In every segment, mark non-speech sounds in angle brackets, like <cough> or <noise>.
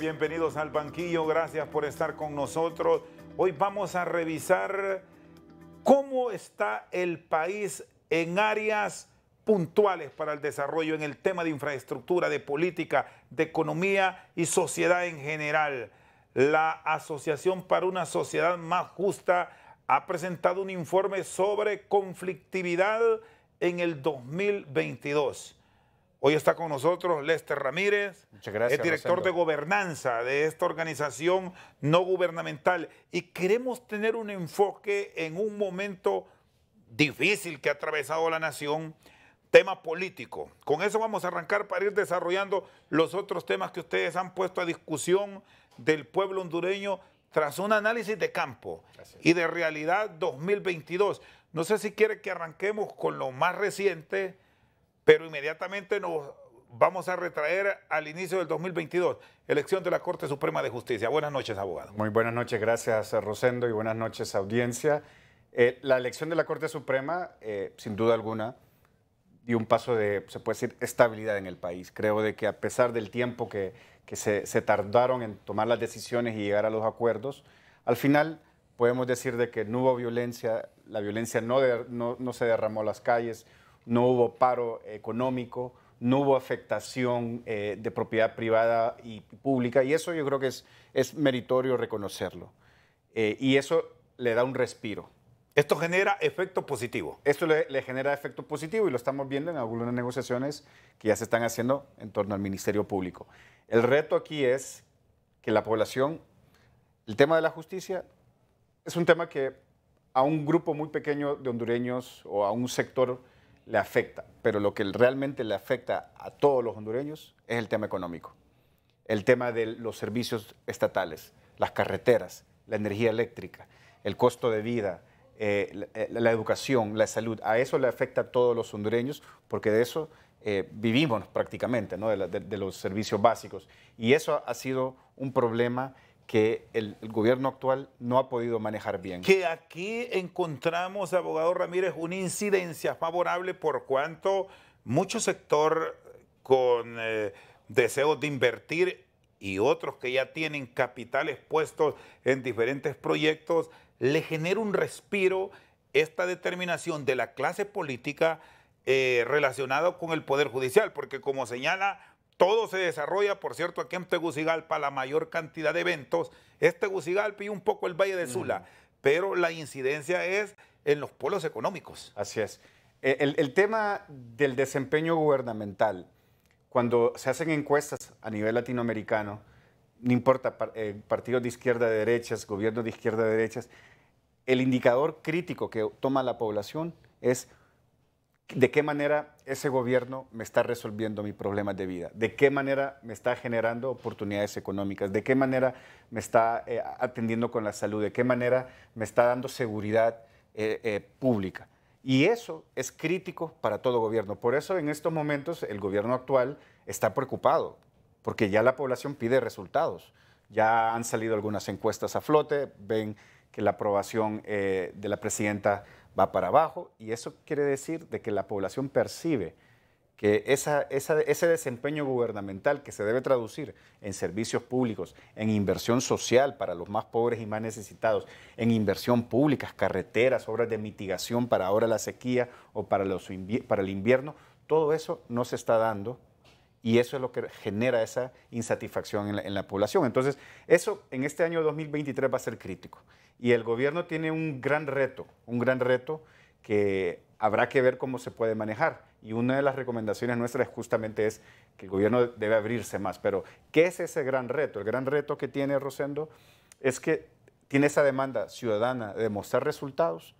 bienvenidos al banquillo, gracias por estar con nosotros. Hoy vamos a revisar cómo está el país en áreas puntuales para el desarrollo en el tema de infraestructura, de política, de economía y sociedad en general. La Asociación para una Sociedad Más Justa ha presentado un informe sobre conflictividad en el 2022. Hoy está con nosotros Lester Ramírez, el director de gobernanza de esta organización no gubernamental. Y queremos tener un enfoque en un momento difícil que ha atravesado la nación, tema político. Con eso vamos a arrancar para ir desarrollando los otros temas que ustedes han puesto a discusión del pueblo hondureño tras un análisis de campo y de realidad 2022. No sé si quiere que arranquemos con lo más reciente pero inmediatamente nos vamos a retraer al inicio del 2022, elección de la Corte Suprema de Justicia. Buenas noches, abogado. Muy buenas noches, gracias Rosendo y buenas noches, audiencia. Eh, la elección de la Corte Suprema, eh, sin duda alguna, dio un paso de, se puede decir, estabilidad en el país. Creo de que a pesar del tiempo que, se, tardaron en tomar las decisiones y llegar a los acuerdos, al final podemos decir de que no hubo violencia, la violencia no, no, no se derramó a las calles, no hubo paro económico, no hubo afectación eh, de propiedad privada y pública, y eso yo creo que es, meritorio reconocerlo. Eh, y eso le da un respiro. Esto genera efecto positivo. Esto le, le, genera efecto positivo y lo estamos viendo en algunas negociaciones que ya se están haciendo en torno al Ministerio Público. El reto aquí es que la población, el tema de la justicia, es un tema que a un grupo muy pequeño de hondureños o a un sector le afecta, pero lo que realmente le afecta a todos los hondureños es el tema económico, el tema de los servicios estatales, las carreteras, la energía eléctrica, el costo de vida, eh, la, educación, la salud. A eso le afecta a todos los hondureños porque de eso eh, vivimos prácticamente, ¿no? de los servicios básicos. Y eso ha sido un problema que el, gobierno actual no ha podido manejar bien. Que aquí encontramos, abogado Ramírez, una incidencia favorable por cuanto mucho sector con eh, deseos de invertir y otros que ya tienen capitales puestos en diferentes proyectos, le genera un respiro esta determinación de la clase política eh, relacionada con el Poder Judicial, porque como señala todo se desarrolla, por cierto, aquí en Tegucigalpa, la mayor cantidad de eventos es Tegucigalpa y un poco el Valle de Sula, pero la incidencia es en los polos económicos. Así es. E, el, tema del desempeño gubernamental, cuando se hacen encuestas a nivel latinoamericano, no importa eh, partidos de izquierda, de derechas, gobiernos de izquierda, de derechas, el indicador crítico que toma la población es de qué manera ese gobierno me está resolviendo mis problemas de vida, de qué manera me está generando oportunidades económicas, de qué manera me está eh, atendiendo con la salud, de qué manera me está dando seguridad eh, eh, pública. Y eso es crítico para todo gobierno. Por eso en estos momentos el gobierno actual está preocupado, porque ya la población pide resultados. Ya han salido algunas encuestas a flote, ven que la aprobación de la presidenta va para abajo y eso quiere decir de que la población percibe que ese desempeño gubernamental que se debe traducir en servicios públicos, en inversión social para los más pobres y más necesitados, en inversión pública, carreteras, obras de mitigación para ahora la sequía o para, para el invierno, todo eso no se está dando y eso es lo que genera esa insatisfacción en la, población. Entonces, eso en este año 2023 va a ser crítico. Y el gobierno tiene un gran reto, un gran reto que habrá que ver cómo se puede manejar. Y una de las recomendaciones nuestras justamente es que el gobierno debe abrirse más. Pero, ¿qué es ese gran reto? El gran reto que tiene Rosendo es que tiene esa demanda ciudadana de mostrar resultados,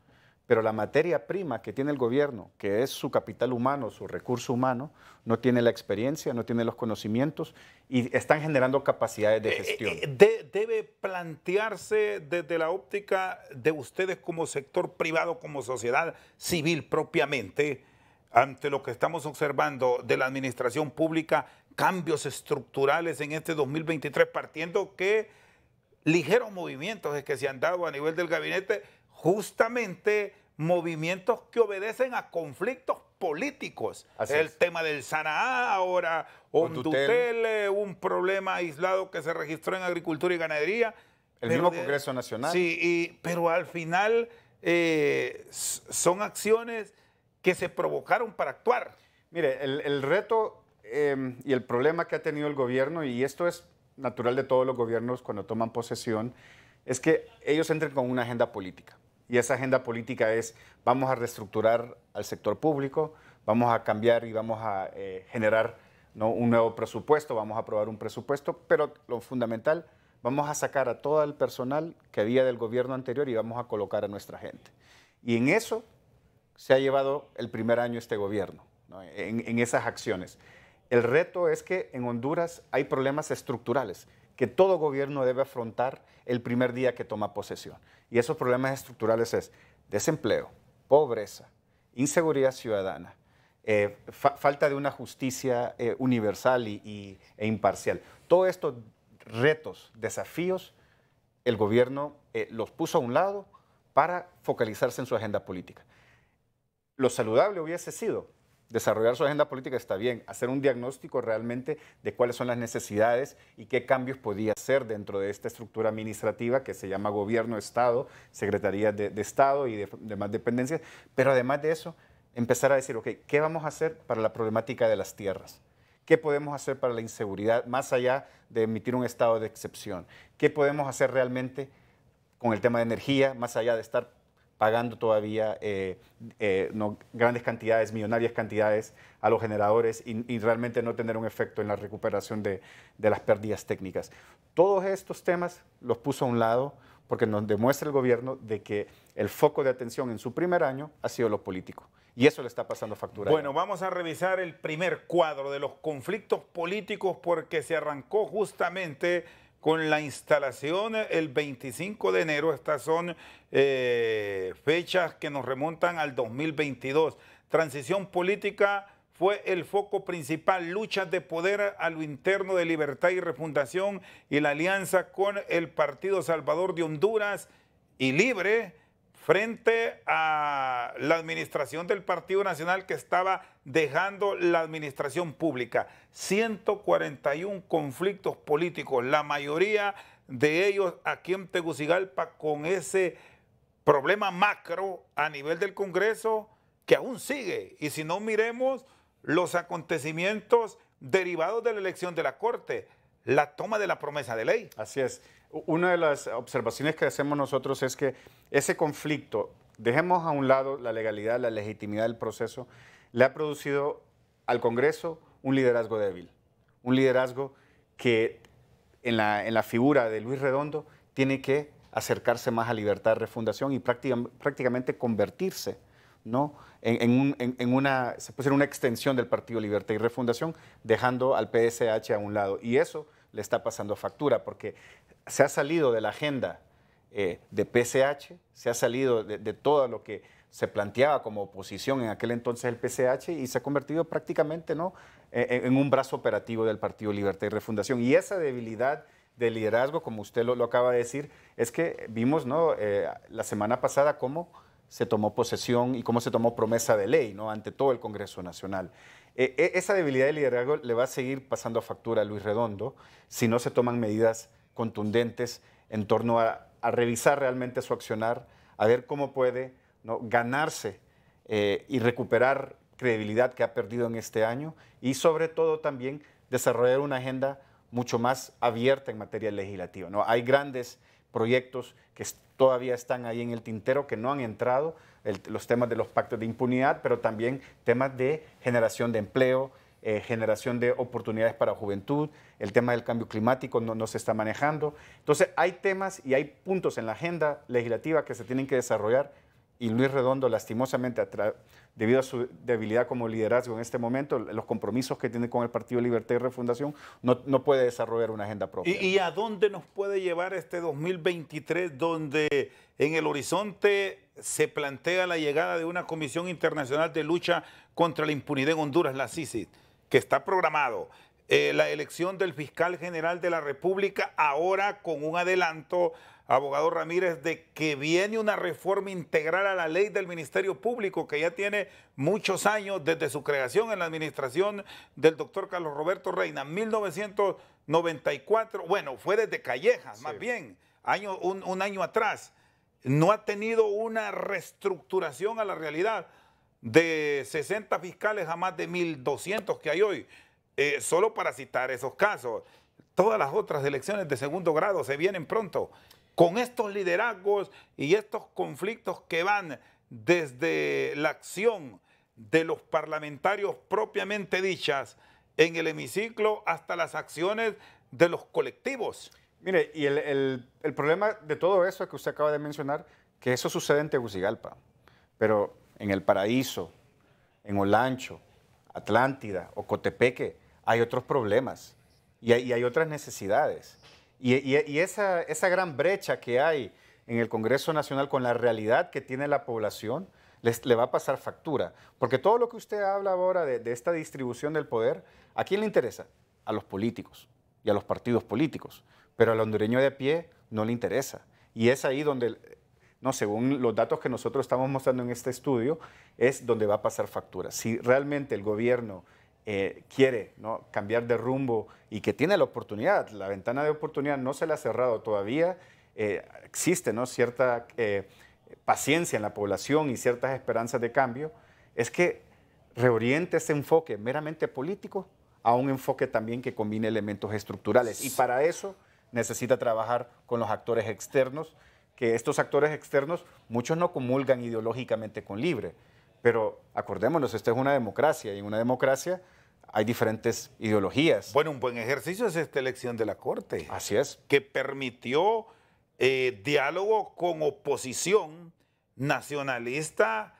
pero la materia prima que tiene el gobierno, que es su capital humano, su recurso humano, no tiene la experiencia, no tiene los conocimientos y están generando capacidades de eh, eh, gestión. Eh, debe plantearse desde la óptica de ustedes como sector privado, como sociedad civil propiamente, ante lo que estamos observando de la administración pública, cambios estructurales en este 2023, partiendo que ligeros movimientos que se han dado a nivel del gabinete justamente movimientos que obedecen a conflictos políticos. el tema del Sanaa, ahora, Ondutele, un problema aislado que se registró en agricultura y ganadería. El mismo Congreso Nacional. Sí, pero al final eh, son acciones que se provocaron para actuar. Mire, el, reto em, y el problema que ha tenido el gobierno, y esto es natural de todos los gobiernos cuando toman posesión, es que ellos entren con una agenda política. Y esa agenda política es, vamos a reestructurar al sector público, vamos a cambiar y vamos a eh, generar un nuevo presupuesto, vamos a aprobar un presupuesto, pero lo fundamental, vamos a sacar a todo el personal que había del gobierno anterior y vamos a colocar a nuestra gente. Y en eso se ha llevado el primer año este gobierno, en esas acciones. El reto es que en Honduras hay problemas estructurales que todo gobierno debe afrontar el primer día que toma posesión. Y esos problemas estructurales es desempleo, pobreza, inseguridad ciudadana, eh, falta de una justicia eh, universal y, e imparcial. Todos estos retos, desafíos, el gobierno eh, los puso a un lado para focalizarse en su agenda política. Lo saludable hubiese sido Desarrollar su agenda política está bien, hacer un diagnóstico realmente de cuáles son las necesidades y qué cambios podía hacer dentro de esta estructura administrativa que se llama gobierno, Estado, Secretaría de, Estado y demás dependencias. Pero además de eso, empezar a decir, ok, ¿qué vamos a hacer para la problemática de las tierras? ¿Qué podemos hacer para la inseguridad más allá de emitir un estado de excepción? ¿Qué podemos hacer realmente con el tema de energía, más allá de estar pagando todavía eh, eh, grandes cantidades, millonarias cantidades a los generadores y, realmente no tener un efecto en la recuperación de, las pérdidas técnicas. Todos estos temas los puso a un lado porque nos demuestra el gobierno de que el foco de atención en su primer año ha sido lo político. Y eso le está pasando factura. Bueno, vamos a revisar el primer cuadro de los conflictos políticos porque se arrancó justamente con la instalación eh, el 25 de enero. Estas son eh, fechas que nos remontan al 2022. Transición política fue el foco principal, luchas de poder a lo interno de Libertad y Refundación y la alianza con el Partido Salvador de Honduras y Libre frente a la administración del Partido Nacional que estaba dejando la administración pública. 141 conflictos políticos, la mayoría de ellos aquí en Tegucigalpa con ese problema macro a nivel del Congreso que aún sigue. Y si no miremos los acontecimientos derivados de la elección de la Corte, la toma de la promesa de ley. Así es. Una de las observaciones que hacemos nosotros es que ese conflicto, dejemos a un lado la legalidad, la legitimidad del proceso, le ha producido al Congreso un liderazgo débil, un liderazgo que en la, en la figura de Luis Redondo tiene que acercarse más a libertad y refundación y prácticamente convertirse ¿no? En, una, se puede ser una extensión del Partido Libertad y Refundación, dejando al PSH a un lado. Y eso le está pasando factura, porque se ha salido de la agenda eh, de PCH, se ha salido de, todo lo que se planteaba como oposición en aquel entonces el PCH y se ha convertido prácticamente ¿no? Eh, eh, en un brazo operativo del Partido Libertad y Refundación. Y esa debilidad de liderazgo, como usted lo, acaba de decir, es que vimos ¿no? la semana pasada cómo se tomó posesión y cómo se tomó promesa de ley ¿no? ante todo el Congreso Nacional. E, e, esa debilidad de liderazgo le va a seguir pasando a factura a Luis Redondo si no se toman medidas contundentes en torno a, revisar realmente su accionar, a ver cómo puede ganarse eh, y recuperar credibilidad que ha perdido en este año y sobre todo también desarrollar una agenda mucho más abierta en materia legislativa. ¿no? Hay grandes proyectos que todavía están ahí en el tintero, que no han entrado, los temas de los pactos de impunidad, pero también temas de generación de empleo, eh, generación de oportunidades para juventud, el tema del cambio climático no, no, se está manejando. Entonces, hay temas y hay puntos en la agenda legislativa que se tienen que desarrollar y Luis Redondo, lastimosamente, debido a su debilidad como liderazgo en este momento, los compromisos que tiene con el Partido Libertad y Refundación, no, puede desarrollar una agenda propia. ¿Y, a dónde nos puede llevar este 2023, donde en el horizonte se plantea la llegada de una Comisión Internacional de Lucha contra la Impunidad en Honduras, la CICID, que está programado? Eh, la elección del fiscal general de la República, ahora con un adelanto abogado Ramírez, de que viene una reforma integral a la ley del Ministerio Público, que ya tiene muchos años desde su creación en la administración del doctor Carlos Roberto Reina, 1994, bueno, fue desde Callejas, más bien, año, un, año atrás, no ha tenido una reestructuración a la realidad de 60 fiscales a más de 1.200 que hay hoy, eh, solo para citar esos casos. Todas las otras elecciones de segundo grado se vienen pronto con estos liderazgos y estos conflictos que van desde la acción de los parlamentarios propiamente dichas en el hemiciclo hasta las acciones de los colectivos. Mire, y el, problema de todo eso que usted acaba de mencionar, que eso sucede en Tegucigalpa, pero en El Paraíso, en Olancho, Atlántida, o Cotepeque hay otros problemas y hay otras necesidades. Y, esa, gran brecha que hay en el Congreso Nacional con la realidad que tiene la población, le va a pasar factura. Porque todo lo que usted habla ahora de, esta distribución del poder, ¿a quién le interesa? A los políticos y a los partidos políticos. Pero al hondureño de pie no le interesa. Y es ahí donde no, según los datos que nosotros estamos mostrando en este estudio, es donde va a pasar factura. Si realmente el gobierno eh, quiere ¿no? cambiar de rumbo y que tiene la oportunidad, la ventana de oportunidad no se le ha cerrado todavía, eh, existe ¿no? cierta eh, paciencia en la población y ciertas esperanzas de cambio, es que reoriente ese enfoque meramente político a un enfoque también que combine elementos estructurales. Y para eso necesita trabajar con los actores externos, que estos actores externos, muchos no comulgan ideológicamente con Libre, pero acordémonos, esta es una democracia y en una democracia hay diferentes ideologías. Bueno, un buen ejercicio es esta elección de la Corte. Así es. Que permitió eh, diálogo con oposición nacionalista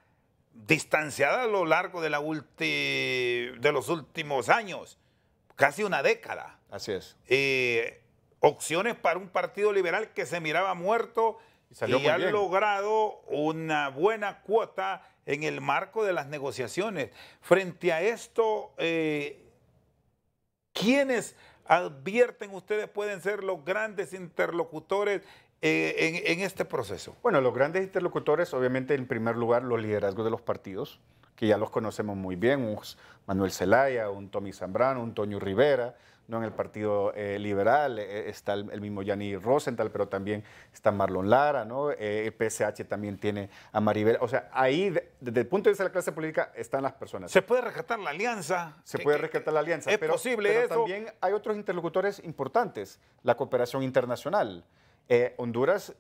distanciada a lo largo de, los últimos años, casi una década. Así es. Eh, opciones para un partido liberal que se miraba muerto y, ha logrado una buena cuota en el marco de las negociaciones. Frente a esto, eh, ¿quiénes advierten ustedes pueden ser los grandes interlocutores eh, en, este proceso? Bueno, los grandes interlocutores, obviamente, en primer lugar, los liderazgos de los partidos que ya los conocemos muy bien, un Manuel Zelaya, un Tommy Zambrano, un Toño Rivera, ¿no? en el Partido eh, Liberal eh, está el, mismo Yanni Rosenthal, pero también está Marlon Lara, ¿no? PSH eh, también tiene a Maribel. O sea, ahí, desde el punto de vista de la clase política, están las personas. Se puede rescatar la alianza. Se puede rescatar la alianza. Es pero, posible también hay otros interlocutores importantes, la cooperación internacional. Honduras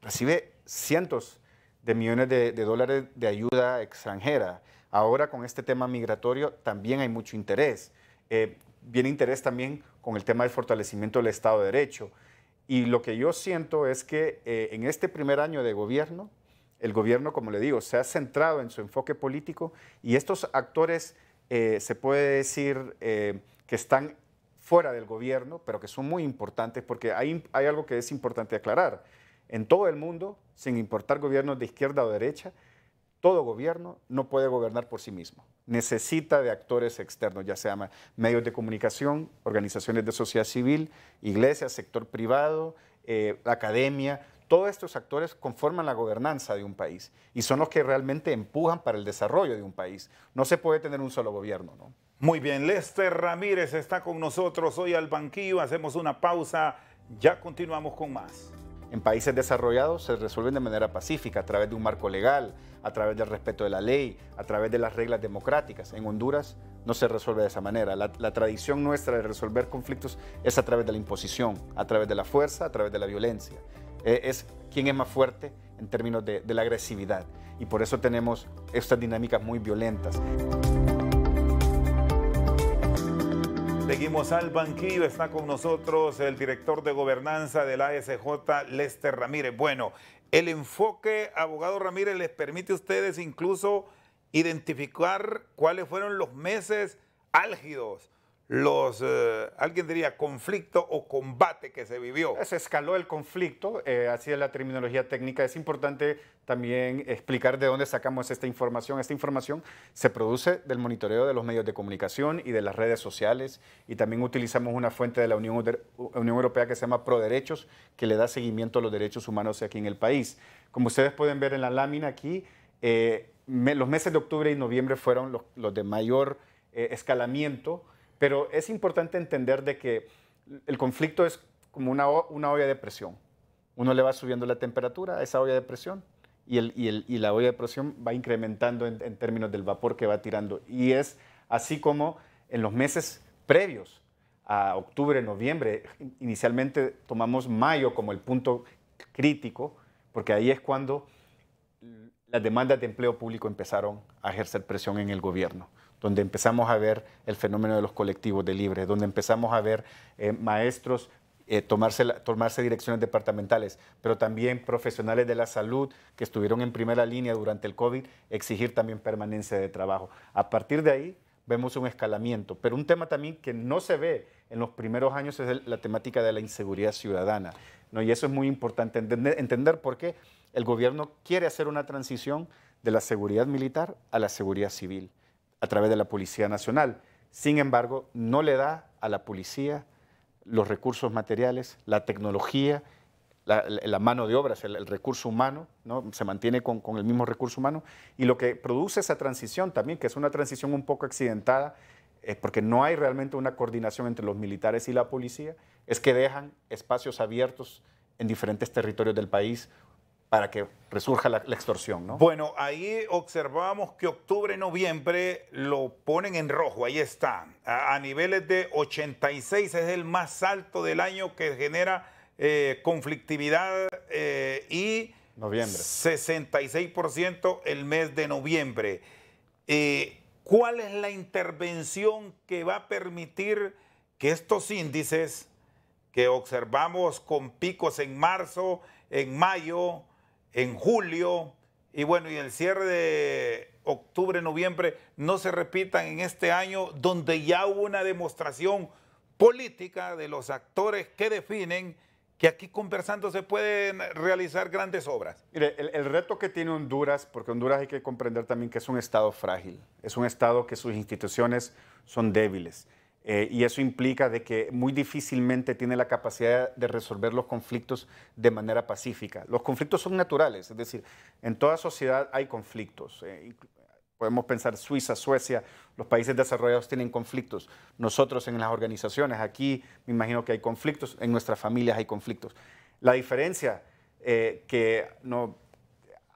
recibe cientos de millones de, de dólares de ayuda extranjera. Ahora con este tema migratorio también hay mucho interés. Eh, viene interés también con el tema del fortalecimiento del Estado de Derecho. Y lo que yo siento es que eh, en este primer año de gobierno, el gobierno, como le digo, se ha centrado en su enfoque político y estos actores, eh, se puede decir, que están fuera del gobierno, pero que son muy importantes, porque hay, hay algo que es importante aclarar. En todo el mundo, sin importar gobiernos de izquierda o derecha, todo gobierno no puede gobernar por sí mismo. Necesita de actores externos, ya sea medios de comunicación, organizaciones de sociedad civil, iglesias, sector privado, eh, academia. Todos estos actores conforman la gobernanza de un país y son los que realmente empujan para el desarrollo de un país. No se puede tener un solo gobierno, ¿no? Muy bien, Lester Ramírez está con nosotros hoy al banquillo. Hacemos una pausa, ya continuamos con más. En países desarrollados se resuelven de manera pacífica, a través de un marco legal, a través del respeto de la ley, a través de las reglas democráticas. En Honduras no se resuelve de esa manera. La, tradición nuestra de resolver conflictos es a través de la imposición, a través de la fuerza, a través de la violencia. E, es quién es más fuerte en términos de, de la agresividad. Y por eso tenemos estas dinámicas muy violentas. Seguimos al banquillo, está con nosotros el director de gobernanza del ASJ, Lester Ramírez. Bueno, el enfoque, abogado Ramírez, les permite a ustedes incluso identificar cuáles fueron los meses álgidos los, eh, alguien diría, conflicto o combate que se vivió. Se escaló el conflicto, eh, así es la terminología técnica. Es importante también explicar de dónde sacamos esta información. Esta información se produce del monitoreo de los medios de comunicación y de las redes sociales y también utilizamos una fuente de la Unión, Europea que se llama ProDerechos, que le da seguimiento a los derechos humanos aquí en el país. Como ustedes pueden ver en la lámina aquí, eh, los meses de octubre y noviembre fueron los, los de mayor escalamiento pero es importante entender de que el conflicto es como una, olla de presión. Uno le va subiendo la temperatura a esa olla de presión y, la olla de presión va incrementando en términos del vapor que va tirando. Y es así como en los meses previos a octubre, noviembre, inicialmente tomamos mayo como el punto crítico, porque ahí es cuando las demandas de empleo público empezaron a ejercer presión en el gobierno donde empezamos a ver el fenómeno de los colectivos de libre, donde empezamos a ver eh, maestros eh, tomarse, direcciones departamentales, pero también profesionales de la salud que estuvieron en primera línea durante el COVID, exigir también permanencia de trabajo. A partir de ahí vemos un escalamiento, pero un tema también que no se ve en los primeros años es la temática de la inseguridad ciudadana. ¿no? Y eso es muy importante entender, entender por qué el gobierno quiere hacer una transición de la seguridad militar a la seguridad civil a través de la Policía Nacional. Sin embargo, no le da a la policía los recursos materiales, la tecnología, la, mano de obra, el, recurso humano, ¿no? se mantiene con, el mismo recurso humano. Y lo que produce esa transición también, que es una transición un poco accidentada, eh, porque no hay realmente una coordinación entre los militares y la policía, es que dejan espacios abiertos en diferentes territorios del país para que resurja la, extorsión, ¿no? Bueno, ahí observamos que octubre, noviembre lo ponen en rojo, ahí está, a, niveles de 86, es el más alto del año que genera eh, conflictividad eh, y noviembre. 66% el mes de noviembre. Eh, ¿Cuál es la intervención que va a permitir que estos índices que observamos con picos en marzo, en mayo, en julio, y bueno, y el cierre de octubre, noviembre, no se repitan en este año donde ya hubo una demostración política de los actores que definen que aquí conversando se pueden realizar grandes obras. Mire, el, el, reto que tiene Honduras, porque Honduras hay que comprender también que es un Estado frágil, es un Estado que sus instituciones son débiles. Eh, y eso implica de que muy difícilmente tiene la capacidad de resolver los conflictos de manera pacífica. Los conflictos son naturales, es decir, en toda sociedad hay conflictos. Eh, podemos pensar Suiza, Suecia, los países desarrollados tienen conflictos. Nosotros en las organizaciones, aquí me imagino que hay conflictos, en nuestras familias hay conflictos. La diferencia eh, que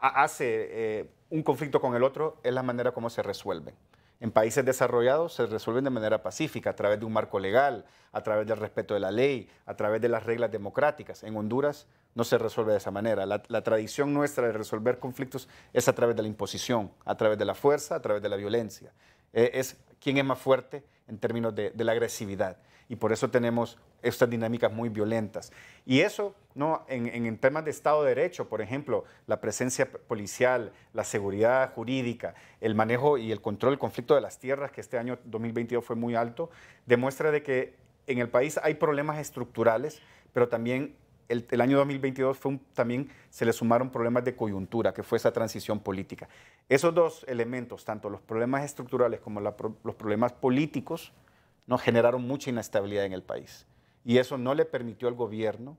hace un conflicto con el otro es la manera como se resuelven. En países desarrollados se resuelven de manera pacífica, a través de un marco legal, a través del respeto de la ley, a través de las reglas democráticas. En Honduras no se resuelve de esa manera. La, tradición nuestra de resolver conflictos es a través de la imposición, a través de la fuerza, a través de la violencia. Eh, es quién es más fuerte en términos de la agresividad y por eso tenemos estas dinámicas muy violentas. Y eso, ¿no? En, en, temas de Estado de Derecho, por ejemplo, la presencia policial, la seguridad jurídica, el manejo y el control del conflicto de las tierras, que este año 2022 fue muy alto, demuestra de que en el país hay problemas estructurales, pero también el, año 2022 fue también se le sumaron problemas de coyuntura, que fue esa transición política. Esos dos elementos, tanto los problemas estructurales como los problemas políticos, ¿no? generaron mucha inestabilidad en el país. Y eso no le permitió al gobierno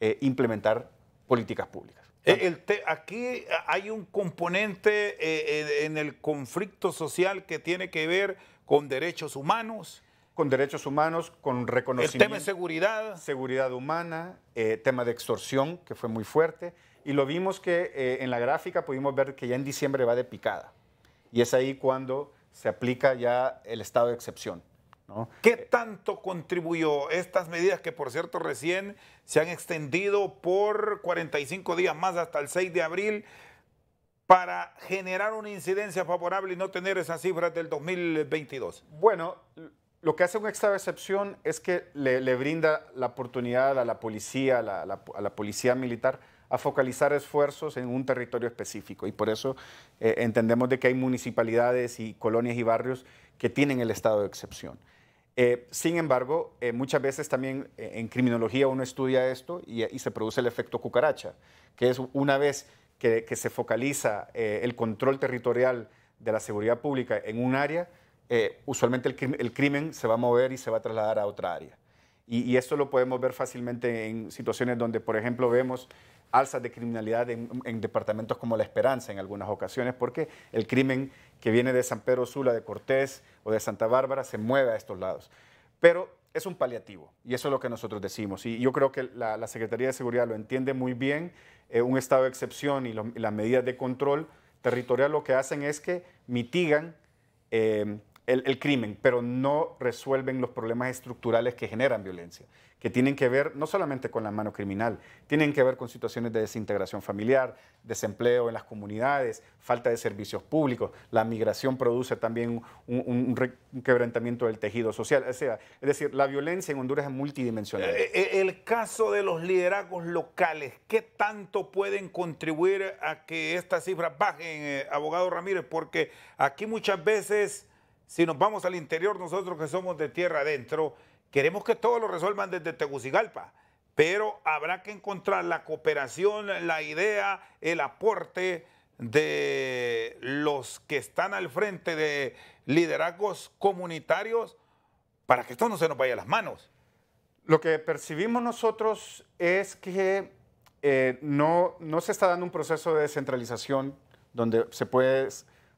eh, implementar políticas públicas. Eh, aquí hay un componente eh, en el conflicto social que tiene que ver con derechos humanos. Con derechos humanos, con reconocimiento. El tema de seguridad. Seguridad humana, tema de extorsión, que fue muy fuerte. Y lo vimos que en la gráfica pudimos ver que ya en diciembre va de picada. Y es ahí cuando se aplica ya el estado de excepción. ¿Qué eh, tanto contribuyó estas medidas que, por cierto, recién se han extendido por 45 días más hasta el 6 de abril para generar una incidencia favorable y no tener esas cifras del 2022? Bueno, lo que hace un estado de excepción es que le, brinda la oportunidad a la policía, a la, policía militar, a focalizar esfuerzos en un territorio específico. Y por eso eh, entendemos de que hay municipalidades y colonias y barrios que tienen el estado de excepción. Eh, sin embargo, eh, muchas veces también eh, en criminología uno estudia esto y, se produce el efecto cucaracha, que es una vez que, se focaliza el control territorial de la seguridad pública en un área, usualmente el, crimen se va a mover y se va a trasladar a otra área. y esto lo podemos ver fácilmente en situaciones donde, por ejemplo, vemos alzas de criminalidad en, departamentos como La Esperanza en algunas ocasiones, porque el crimen que viene de San Pedro Sula, de Cortés o de Santa Bárbara se mueve a estos lados. Pero es un paliativo y eso es lo que nosotros decimos. Y yo creo que la, Secretaría de Seguridad lo entiende muy bien, eh, un estado de excepción y, las medidas de control territorial lo que hacen es que mitigan. Eh, el, crimen, pero no resuelven los problemas estructurales que generan violencia, que tienen que ver no solamente con la mano criminal, tienen que ver con situaciones de desintegración familiar, desempleo en las comunidades, falta de servicios públicos, la migración produce también un, quebrantamiento del tejido social. O sea, es decir, la violencia en Honduras es multidimensional. Eh, eh, el caso de los liderazgos locales, ¿qué tanto pueden contribuir a que estas cifras bajen, eh, abogado Ramírez? Porque aquí muchas veces si nos vamos al interior, nosotros que somos de tierra adentro, queremos que todo lo resuelvan desde Tegucigalpa, pero habrá que encontrar la cooperación, la idea, el aporte de los que están al frente de liderazgos comunitarios para que esto no se nos vaya a las manos. Lo que percibimos nosotros es que eh, no, no se está dando un proceso de descentralización donde se puede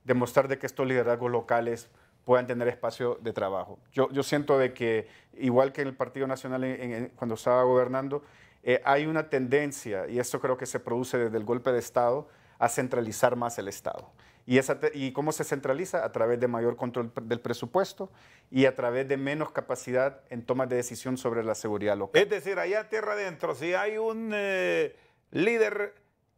demostrar de que estos liderazgos locales puedan tener espacio de trabajo. Yo, yo siento de que, igual que en el Partido Nacional cuando estaba gobernando, eh, hay una tendencia, y esto creo que se produce desde el golpe de Estado, a centralizar más el Estado. Y, esa, ¿Y cómo se centraliza? A través de mayor control del presupuesto y a través de menos capacidad en tomas de decisión sobre la seguridad local. Es decir, allá tierra adentro, si hay un eh, líder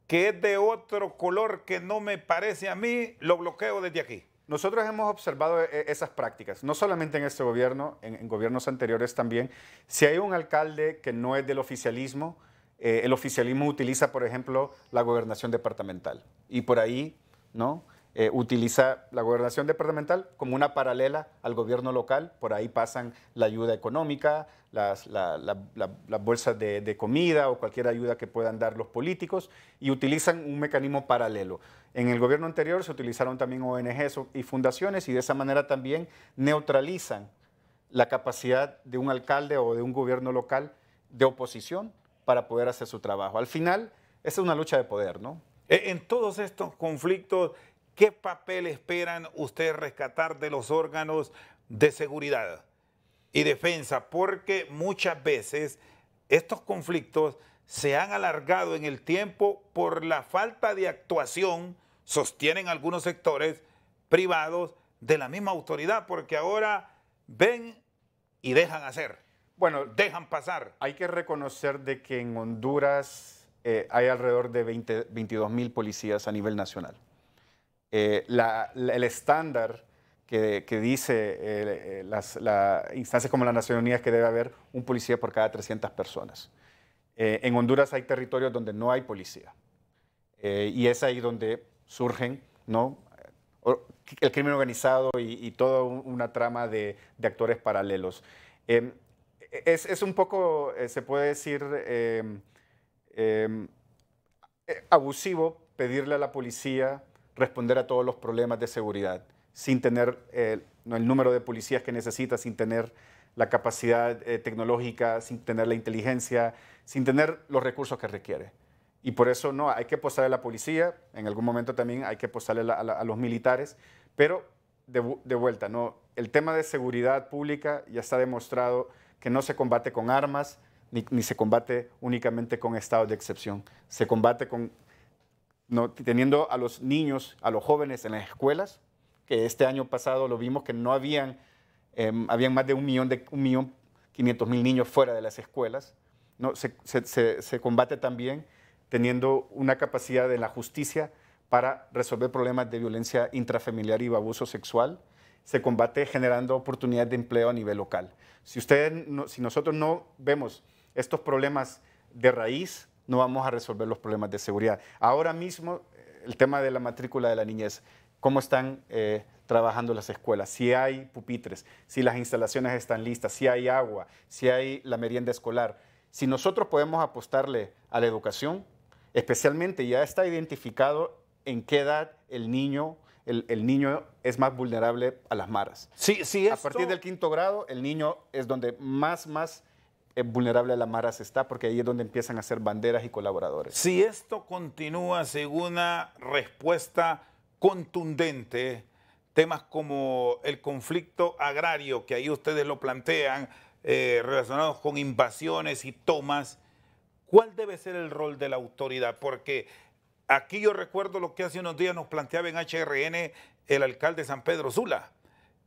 que es de otro color que no me parece a mí, lo bloqueo desde aquí. Nosotros hemos observado e, e, esas prácticas, no solamente en este gobierno, en, gobiernos anteriores también. Si hay un alcalde que no es del oficialismo, eh, el oficialismo utiliza, por ejemplo, la gobernación departamental. Y por ahí, ¿no? Eh, utiliza la gobernación departamental como una paralela al gobierno local, por ahí pasan la ayuda económica, las, bolsas de comida o cualquier ayuda que puedan dar los políticos y utilizan un mecanismo paralelo. En el gobierno anterior se utilizaron también ONGs y fundaciones y de esa manera también neutralizan la capacidad de un alcalde o de un gobierno local de oposición para poder hacer su trabajo. Al final, esa es una lucha de poder, ¿no? E, en todos estos conflictos, ¿qué papel esperan ustedes rescatar de los órganos de seguridad y defensa? Porque muchas veces estos conflictos se han alargado en el tiempo por la falta de actuación, sostienen algunos sectores privados de la misma autoridad, porque ahora ven y dejan hacer. Bueno, dejan pasar. Hay que reconocer de que en Honduras eh, hay alrededor de 22 mil policías a nivel nacional. Eh, el estándar que, dice eh, las la, instancias como Nación Naciones Unidas que debe haber un policía por cada 300 personas. Eh, en Honduras hay territorios donde no hay policía. Eh, y es ahí donde surgen ¿no? el crimen organizado y, toda una trama de, actores paralelos. Em, es, es, un poco, eh, se puede decir, em, em, abusivo pedirle a la policía responder a todos los problemas de seguridad sin tener el número de policías que necesita, sin tener la capacidad eh, tecnológica, sin tener la inteligencia, sin tener los recursos que requiere. Y por eso no, hay que apostarle a la policía, en algún momento también hay que apostarle a, los militares, pero de, vuelta, ¿no? el tema de seguridad pública ya está demostrado que no se combate con armas, ni, se combate únicamente con estados de excepción, se combate con teniendo a los niños, a los jóvenes en las escuelas, que este año pasado lo vimos que no habían eh, habían más de un millón, de, un millón 500 mil niños fuera de las escuelas. ¿no? Se, se, se, combate también teniendo una capacidad de la justicia para resolver problemas de violencia intrafamiliar y abuso sexual. Se combate generando oportunidades de empleo a nivel local. Si, ustedes si nosotros no vemos estos problemas de raíz, no vamos a resolver los problemas de seguridad. Ahora mismo, el tema de la matrícula de la niñez, ¿cómo están? Eh, trabajando las escuelas, si hay pupitres, si las instalaciones están listas, si hay agua, si hay la merienda escolar. Si nosotros podemos apostarle a la educación, especialmente ya está identificado en qué edad el niño, el, niño es más vulnerable a las maras. Sí, sí, A partir del quinto grado, el niño es donde más, más eh, vulnerable a las maras está, porque ahí es donde empiezan a ser banderas y colaboradores. Si esto continúa según una respuesta contundente temas como el conflicto agrario, que ahí ustedes lo plantean, eh, relacionados con invasiones y tomas, ¿cuál debe ser el rol de la autoridad? Porque aquí yo recuerdo lo que hace unos días nos planteaba en HRN el alcalde San Pedro Sula.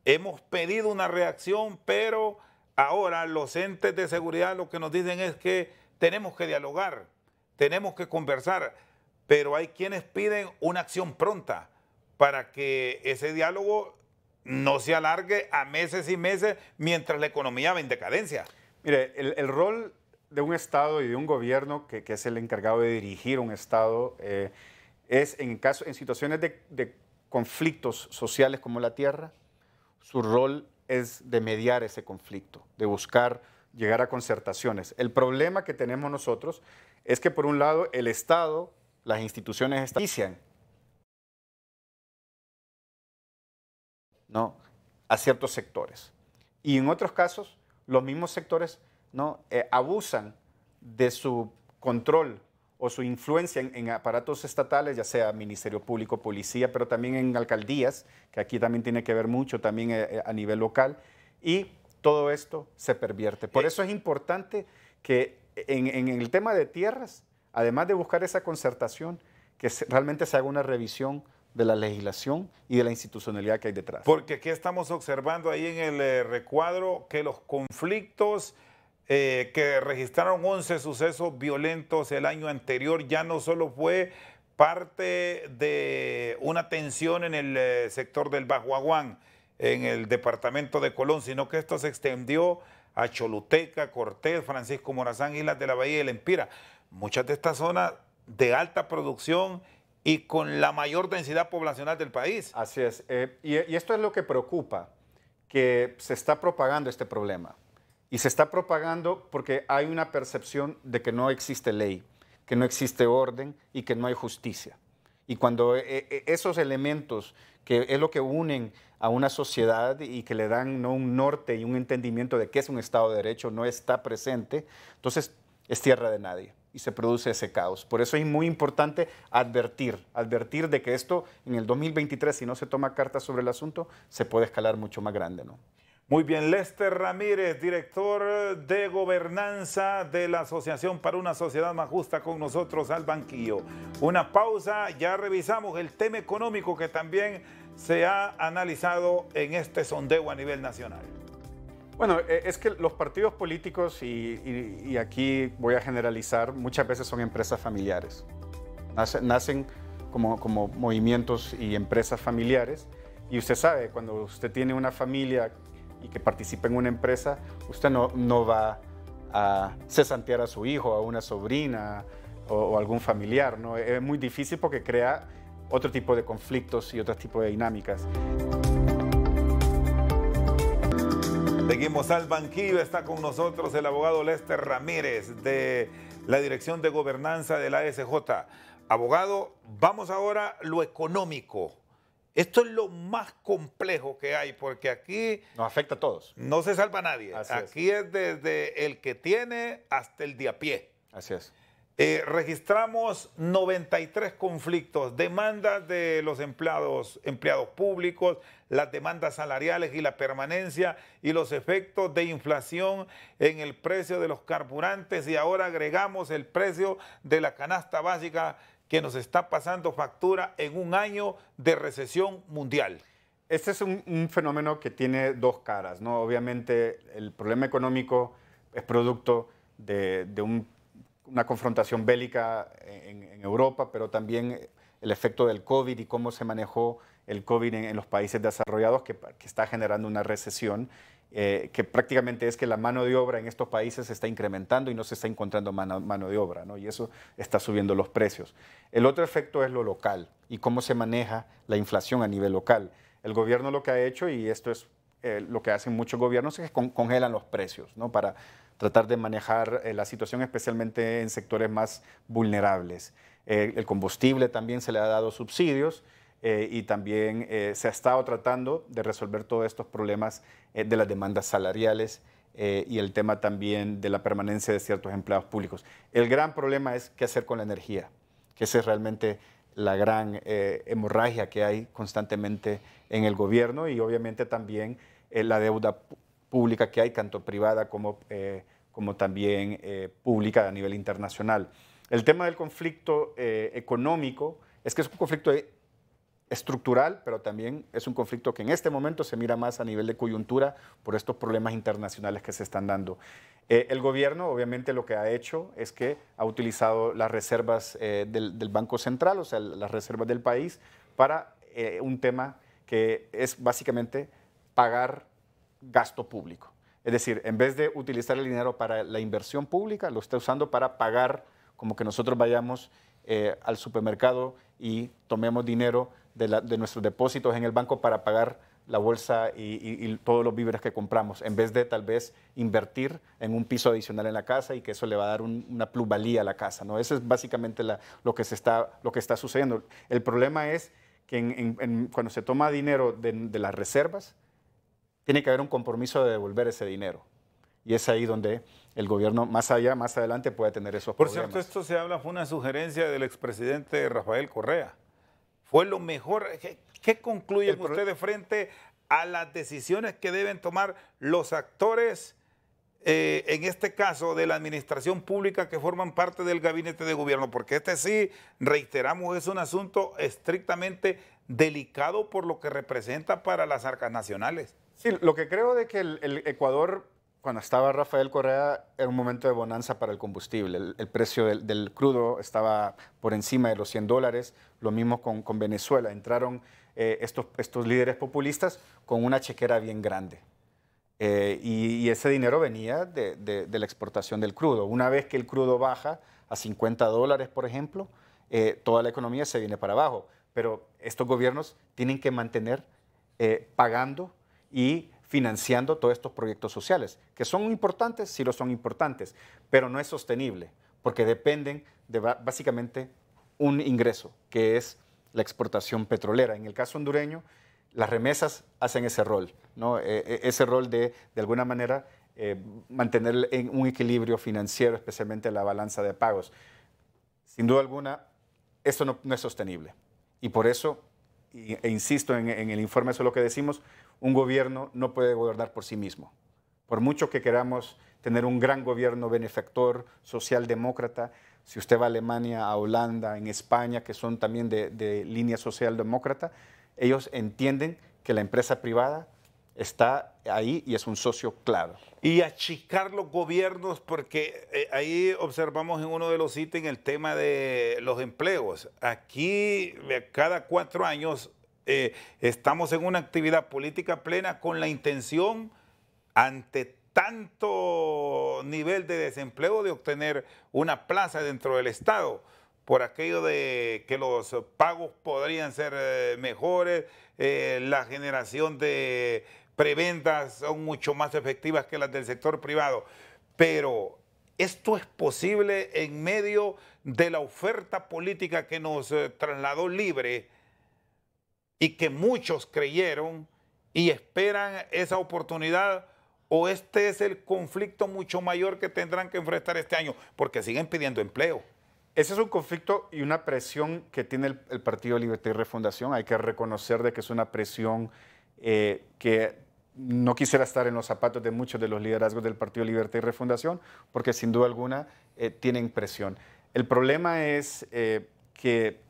Hemos pedido una reacción, pero ahora los entes de seguridad lo que nos dicen es que tenemos que dialogar, tenemos que conversar, pero hay quienes piden una acción pronta para que ese diálogo no se alargue a meses y meses mientras la economía va en decadencia. Mire, el, rol de un Estado y de un gobierno que, es el encargado de dirigir un Estado eh, es en, caso, en situaciones de, conflictos sociales como la tierra, su rol es de mediar ese conflicto, de buscar llegar a concertaciones. El problema que tenemos nosotros es que por un lado el Estado, las instituciones están a ciertos sectores. Y en otros casos, los mismos sectores ¿no? Eh, abusan de su control o su influencia en, aparatos estatales, ya sea Ministerio Público, Policía, pero también en alcaldías, que aquí también tiene que ver mucho también eh, eh, a nivel local, y todo esto se pervierte. Por eso es importante que en el tema de tierras, además de buscar esa concertación, que realmente se haga una revisión de la legislación y de la institucionalidad que hay detrás. Porque aquí estamos observando ahí en el eh, recuadro que los conflictos eh, que registraron 11 sucesos violentos el año anterior ya no solo fue parte de una tensión en el eh, sector del Bajo en el departamento de Colón, sino que esto se extendió a Choluteca, Cortés, Francisco Morazán, Islas de la Bahía de El Empira. Muchas de estas zonas de alta producción y con la mayor densidad poblacional del país. Así es. Eh, y, esto es lo que preocupa, que se está propagando este problema. Y se está propagando porque hay una percepción de que no existe ley, que no existe orden y que no hay justicia. Y cuando eh, eh, esos elementos que es lo que unen a una sociedad y que le dan ¿no? un norte y un entendimiento de qué es un Estado de Derecho no está presente, entonces es tierra de nadie y se produce ese caos. Por eso es muy importante advertir, advertir de que esto en el 2023, si no se toma carta sobre el asunto, se puede escalar mucho más grande, ¿no? Muy bien, Lester Ramírez, director de gobernanza de la Asociación para una Sociedad Más Justa con nosotros al banquillo. Una pausa, ya revisamos el tema económico que también se ha analizado en este sondeo a nivel nacional. Bueno, e, es que los partidos políticos, y, aquí voy a generalizar, muchas veces son empresas familiares. Nacen, como, movimientos y empresas familiares. Y usted sabe, cuando usted tiene una familia y que participa en una empresa, usted no, va a cesantear a su hijo, a una sobrina o, o algún familiar. ¿no? Es muy difícil porque crea otro tipo de conflictos y otro tipo de dinámicas. Seguimos al banquillo, está con nosotros el abogado Lester Ramírez de la Dirección de Gobernanza de la SJ. Abogado, vamos ahora a lo económico. Esto es lo más complejo que hay, porque aquí... Nos afecta a todos. No se salva a nadie. aquí es. es desde el que tiene hasta el de a pie. Así es. Eh, registramos 93 conflictos, demandas de los empleados, empleados públicos, las demandas salariales y la permanencia y los efectos de inflación en el precio de los carburantes y ahora agregamos el precio de la canasta básica que nos está pasando factura en un año de recesión mundial. Este es un, fenómeno que tiene dos caras, ¿no? Obviamente el problema económico es producto de, de un una confrontación bélica en, Europa, pero también el efecto del COVID y cómo se manejó el COVID en, los países desarrollados, que, está generando una recesión, eh, que prácticamente es que la mano de obra en estos países se está incrementando y no se está encontrando mano, de obra, ¿no? y eso está subiendo los precios. El otro efecto es lo local y cómo se maneja la inflación a nivel local. El gobierno lo que ha hecho, y esto es eh, lo que hacen muchos gobiernos, es que congelan los precios ¿no? para tratar de manejar eh, la situación especialmente en sectores más vulnerables. Eh, el combustible también se le ha dado subsidios eh, y también se ha estado tratando de resolver todos estos problemas de las demandas salariales y el tema también de la permanencia de ciertos empleados públicos. El gran problema es qué hacer con la energía, que esa es realmente la gran hemorragia que hay constantemente en el gobierno y obviamente también la deuda pública que hay, tanto privada como eh, como también eh, pública a nivel internacional. El tema del conflicto eh, económico es que es un conflicto eh, estructural, pero también es un conflicto que en este momento se mira más a nivel de coyuntura por estos problemas internacionales que se están dando. el gobierno obviamente lo que ha hecho es que ha utilizado las reservas del, Banco Central, o sea, las reservas del país, para un tema que es básicamente pagar gasto público. Es decir, en vez de utilizar el dinero para la inversión pública, lo está usando para pagar, como que nosotros vayamos eh, al supermercado y tomemos dinero de, nuestros depósitos en el banco para pagar la bolsa y, todos los víveres que compramos, en vez de tal vez invertir en un piso adicional en la casa y que eso le va a dar una plusvalía a la casa. ¿no? Eso es básicamente lo, que se está, lo que está sucediendo. El problema es que cuando se toma dinero de las reservas, tiene que haber un compromiso de devolver ese dinero. Y es ahí donde el gobierno, más allá, más adelante, puede tener esos Por problemas. Por cierto, esto se habla, fue una sugerencia del expresidente Rafael Correa. Fue lo mejor. ¿Qué, concluyen ustedes frente a las decisiones que deben tomar los actores, eh, en este caso, de la administración pública que forman parte del gabinete de gobierno? Porque este sí, reiteramos, es un asunto estrictamente delicado por lo que representa para las arcas nacionales. Sí, lo que creo de que el, Ecuador cuando estaba Rafael Correa era un momento de bonanza para el combustible. El, precio del, crudo estaba por encima de los 100 dólares, lo mismo con, Venezuela. Entraron eh, estos, estos líderes populistas con una chequera bien grande. Eh, y, ese dinero venía de, la exportación del crudo. Una vez que el crudo baja a 50 dólares, por ejemplo, eh, toda la economía se viene para abajo. Pero estos gobiernos tienen que mantener pagando y financiando todos estos proyectos sociales, que son importantes, sí lo son importantes, pero no es sostenible, porque dependen de básicamente un ingreso, que es la exportación petrolera. En el caso hondureño, las remesas hacen ese rol, ¿no? E-, e-, ese rol de, de alguna manera, eh, mantener en un equilibrio financiero, especialmente la balanza de pagos. Sin duda alguna, esto no, es sostenible. Y por eso, e insisto en, en el informe, eso es lo que decimos, un gobierno no puede gobernar por sí mismo. Por mucho que queramos tener un gran gobierno benefactor, socialdemócrata, si usted va a Alemania, a Holanda, en España, que son también de, línea socialdemócrata, ellos entienden que la empresa privada está ahí y es un socio claro. Y achicar los gobiernos, porque eh, ahí observamos en uno de los ítems el tema de los empleos. Aquí, eh, cada cuatro años, eh, estamos en una actividad política plena con la intención ante tanto nivel de desempleo de obtener una plaza dentro del Estado por aquello de que los pagos podrían ser eh, mejores, eh, la generación de preventas son mucho más efectivas que las del sector privado. Pero esto es posible en medio de la oferta política que nos trasladó libre y que muchos creyeron y esperan esa oportunidad o este es el conflicto mucho mayor que tendrán que enfrentar este año, porque siguen pidiendo empleo. Ese es un conflicto y una presión que tiene el, Partido Libertad y Refundación. Hay que reconocer de que es una presión eh, que no quisiera estar en los zapatos de muchos de los liderazgos del Partido Libertad y Refundación, porque sin duda alguna eh, tienen presión. El problema es eh, que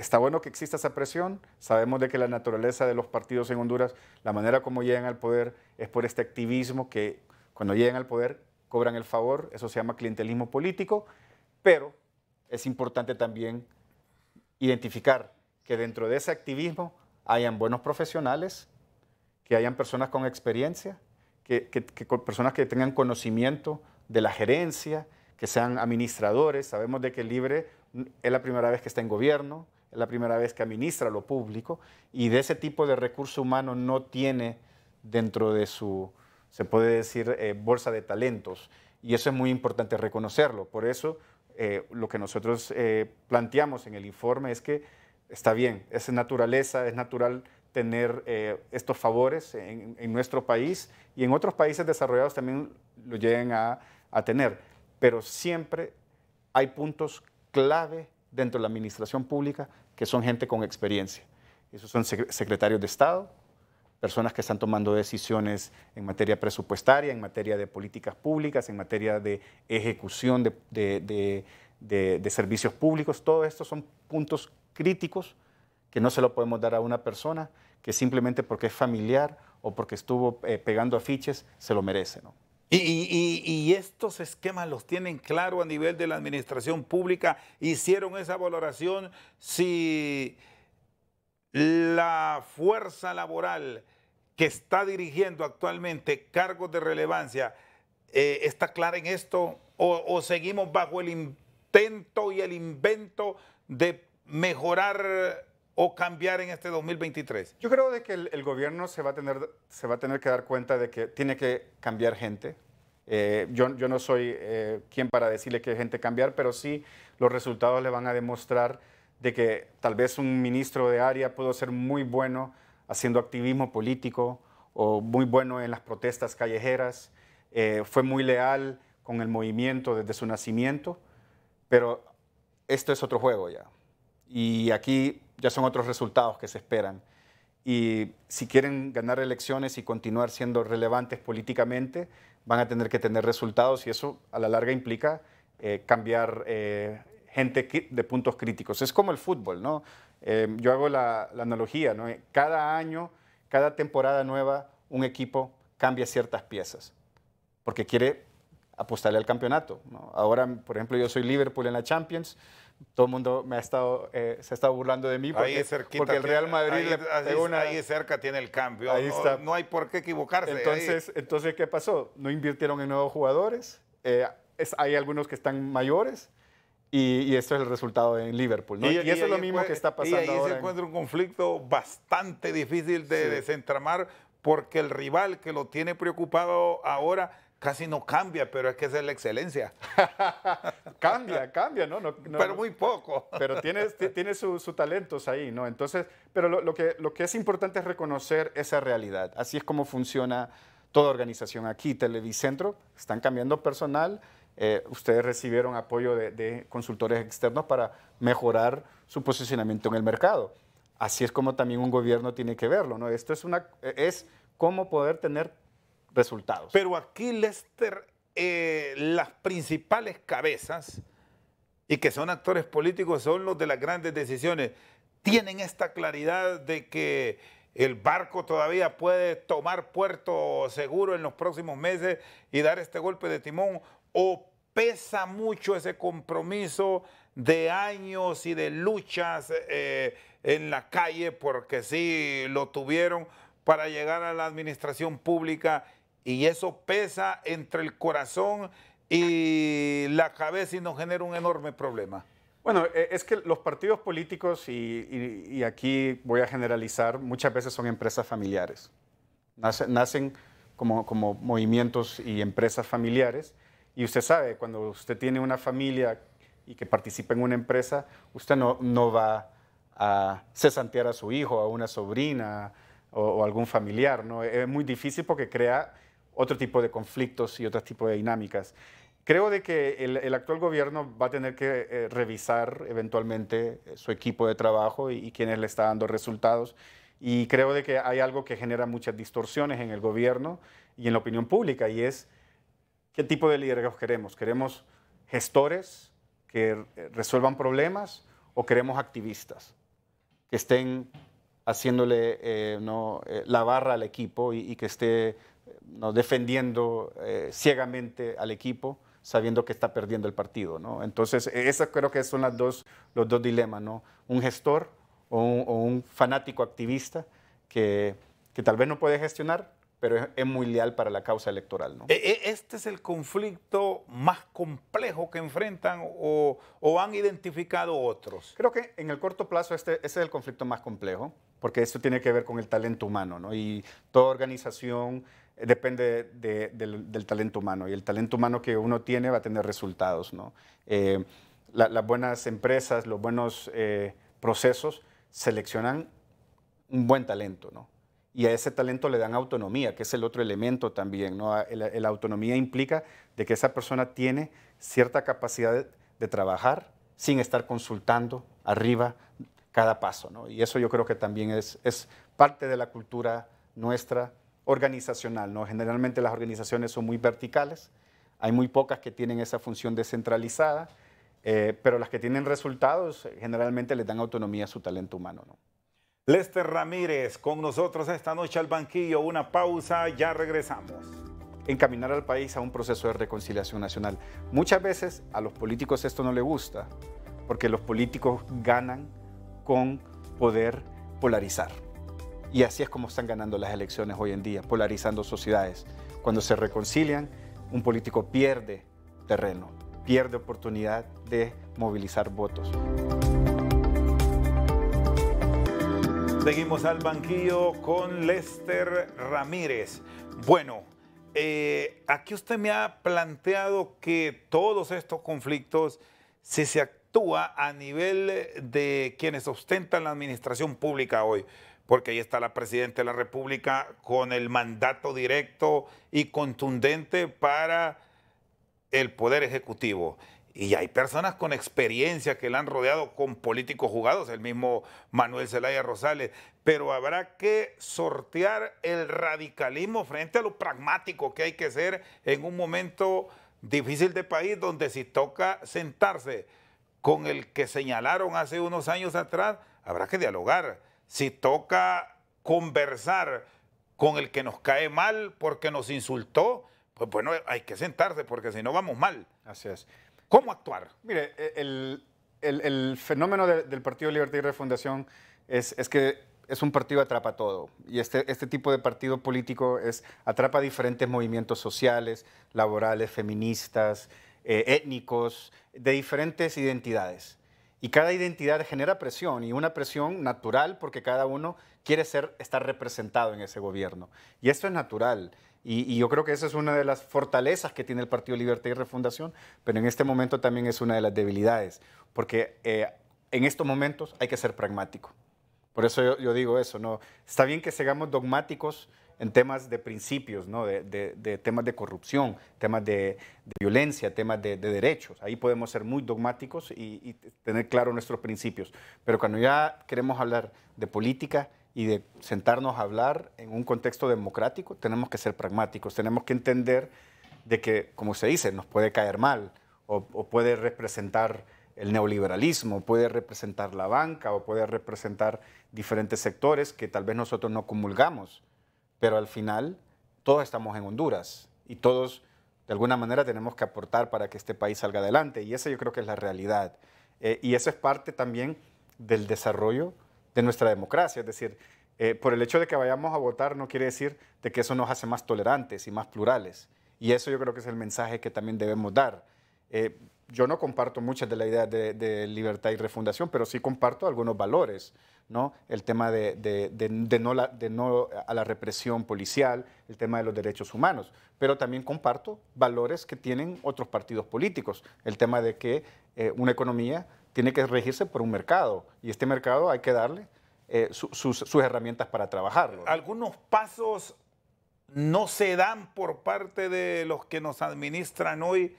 está bueno que exista esa presión. Sabemos de que la naturaleza de los partidos en Honduras, la manera como llegan al poder es por este activismo que cuando llegan al poder cobran el favor, eso se llama clientelismo político, pero es importante también identificar que dentro de ese activismo hayan buenos profesionales, que hayan personas con experiencia, que, personas que tengan conocimiento de la gerencia, que sean administradores. Sabemos de que Libre es la primera vez que está en gobierno, la primera vez que administra lo público y de ese tipo de recurso humano no tiene dentro de su, se puede decir, eh, bolsa de talentos. Y eso es muy importante reconocerlo. Por eso eh, lo que nosotros eh, planteamos en el informe es que está bien, es naturaleza, es natural tener estos favores en, nuestro país y en otros países desarrollados también lo lleguen a, a tener. Pero siempre hay puntos clave dentro de la administración pública que son gente con experiencia. Esos son secretarios de Estado, personas que están tomando decisiones en materia presupuestaria, en materia de políticas públicas, en materia de ejecución de, servicios públicos. Todo esto son puntos críticos que no se lo podemos dar a una persona que simplemente porque es familiar o porque estuvo eh, pegando afiches se lo merece. ¿no? Y, estos esquemas los tienen claro a nivel de la administración pública. Hicieron esa valoración si la fuerza laboral que está dirigiendo actualmente cargos de relevancia eh, está clara en esto o seguimos bajo el intento y el invento de mejorar o cambiar en este 2023? Yo creo de que el, gobierno se va, a tener, se va a tener que dar cuenta de que tiene que cambiar gente. Eh, yo, yo, no soy eh, quien para decirle que hay gente cambiar, pero sí los resultados le van a demostrar de que tal vez un ministro de área pudo ser muy bueno haciendo activismo político o muy bueno en las protestas callejeras, eh, fue muy leal con el movimiento desde su nacimiento, pero esto es otro juego ya. Y aquí ya son otros resultados que se esperan. Y si quieren ganar elecciones y continuar siendo relevantes políticamente, van a tener que tener resultados y eso a la larga implica eh, cambiar eh, gente de puntos críticos. Es como el fútbol, ¿no? Eh, yo hago la, analogía, ¿no? Cada año, cada temporada nueva, un equipo cambia ciertas piezas porque quiere apostarle al campeonato. Ahora, por ejemplo, yo soy Liverpool en la Champions todo el mundo me ha estado, eh, se ha estado burlando de mí porque, el Real Madrid ahí, una... ahí cerca tiene el cambio. Ahí no, está. no, hay por qué equivocarse. Entonces, entonces, ¿qué pasó? No invirtieron en nuevos jugadores. Eh, hay algunos que están mayores. Y, esto es el resultado en Liverpool. Y, eso es lo mismo que está pasando. Y ahí se encuentra un conflicto bastante difícil de desentramar porque el rival que lo tiene preocupado ahora casi no cambia, pero es que esa es la excelencia. <laughs> cambia, cambia, ¿no? pero muy poco. pero tiene, tiene sus talentos ahí, ¿no? Entonces, pero lo, que, lo que es importante es reconocer esa realidad. Así es como funciona toda organización aquí. Televicentro, están cambiando personal. Eh, ustedes recibieron apoyo de, consultores externos para mejorar su posicionamiento en el mercado. Así es como también un gobierno tiene que verlo, ¿no? Esto es una... es cómo poder tener resultados. Pero aquí, Lester, eh, las principales cabezas y que son actores políticos son los de las grandes decisiones. Tienen esta claridad de que el barco todavía puede tomar puerto seguro en los próximos meses y dar este golpe de timón o pesa mucho ese compromiso de años y de luchas eh, en la calle, porque sí lo tuvieron para llegar a la administración pública y eso pesa entre el corazón y la cabeza y nos genera un enorme problema. Bueno, e, es que los partidos políticos, y, y, aquí voy a generalizar, muchas veces son empresas familiares. Nacen, como, como movimientos y empresas familiares. Y usted sabe, cuando usted tiene una familia y que participa en una empresa, usted no, no va a cesantear a su hijo, a una sobrina o, o algún familiar. ¿no? Es muy difícil porque crea otro tipo de conflictos y otro tipo de dinámicas. Creo de que el, actual gobierno va a tener que eh, revisar eventualmente eh, su equipo de trabajo y, quienes le está dando resultados. Y creo de que hay algo que genera muchas distorsiones en el gobierno y en la opinión pública y es qué tipo de líderes queremos. ¿Queremos gestores que eh, resuelvan problemas o queremos activistas que estén haciéndole no, la barra al equipo y, y que esté ¿no? defendiendo eh, ciegamente al equipo sabiendo que está perdiendo el partido, ¿no? Entonces, e-, esos creo que son las dos, los dos dilemas, ¿no? Un gestor o un, fanático activista que, tal vez no puede gestionar, pero es, muy leal para la causa electoral, ¿no? E-, e-, ¿Este es el conflicto más complejo que enfrentan o, han identificado otros? Creo que en el corto plazo este, es el conflicto más complejo, porque esto tiene que ver con el talento humano, Y toda organización depende del, talento humano y el talento humano que uno tiene va a tener resultados. ¿no? Eh, las buenas empresas, los buenos eh, procesos seleccionan un buen talento ¿no? y a ese talento le dan autonomía, que es el otro elemento también. ¿no? La autonomía implica de que esa persona tiene cierta capacidad de, trabajar sin estar consultando arriba cada paso. Y eso yo creo que también es, es parte de la cultura nuestra organizacional. ¿no? Generalmente las organizaciones son muy verticales, hay muy pocas que tienen esa función descentralizada, eh, pero las que tienen resultados eh, generalmente les dan autonomía a su talento humano. ¿no? Lester Ramírez, con nosotros esta noche al banquillo, una pausa, ya regresamos. Encaminar al país a un proceso de reconciliación nacional. Muchas veces a los políticos esto no le gusta, porque los políticos ganan con poder polarizar. Y así es como están ganando las elecciones hoy en día, polarizando sociedades. Cuando se reconcilian, un político pierde terreno, pierde oportunidad de movilizar votos. Seguimos al banquillo con Lester Ramírez. Bueno, eh, aquí usted me ha planteado que todos estos conflictos, si se actúa a nivel de quienes ostentan la administración pública hoy, porque ahí está la Presidenta de la República con el mandato directo y contundente para el Poder Ejecutivo. Y hay personas con experiencia que la han rodeado con políticos jugados, el mismo Manuel Zelaya Rosales, pero habrá que sortear el radicalismo frente a lo pragmático que hay que ser en un momento difícil de país donde si toca sentarse con el que señalaron hace unos años atrás, habrá que dialogar si toca conversar con el que nos cae mal porque nos insultó, pues bueno, hay que sentarse porque si no vamos mal. Así es. ¿Cómo actuar? Mire, e, el, fenómeno del Partido Libertad y Refundación es, que es un partido atrapa todo. Y este, este, tipo de partido político es, atrapa diferentes movimientos sociales, laborales, feministas, eh, étnicos, de diferentes identidades. Y cada identidad genera presión y una presión natural porque cada uno quiere ser, estar representado en ese gobierno. Y esto es natural. Y, yo creo que esa es una de las fortalezas que tiene el Partido Libertad y Refundación, pero en este momento también es una de las debilidades, porque eh, en estos momentos hay que ser pragmático. Por eso yo, yo digo eso, ¿no? Está bien que seamos dogmáticos en temas de principios, ¿no? de, temas de corrupción, temas de, violencia, temas de, derechos. Ahí podemos ser muy dogmáticos y, tener claro nuestros principios. Pero cuando ya queremos hablar de política, y de sentarnos a hablar en un contexto democrático, tenemos que ser pragmáticos, tenemos que entender de que, como se dice, nos puede caer mal o, puede representar el neoliberalismo, puede representar la banca o puede representar diferentes sectores que tal vez nosotros no comulgamos pero al final todos estamos en Honduras y todos de alguna manera tenemos que aportar para que este país salga adelante y eso yo creo que es la realidad. Eh, y eso es parte también del desarrollo de nuestra democracia, es decir, eh, por el hecho de que vayamos a votar no quiere decir de que eso nos hace más tolerantes y más plurales. Y eso yo creo que es el mensaje que también debemos dar. Eh, yo no comparto muchas de la idea de, libertad y refundación, pero sí comparto algunos valores, ¿no? El tema de, de, no la, de no a la represión policial, el tema de los derechos humanos, pero también comparto valores que tienen otros partidos políticos, el tema de que eh, una economía tiene que regirse por un mercado y este mercado hay que darle eh, sus, sus, herramientas para trabajarlo. Algunos pasos no se dan por parte de los que nos administran hoy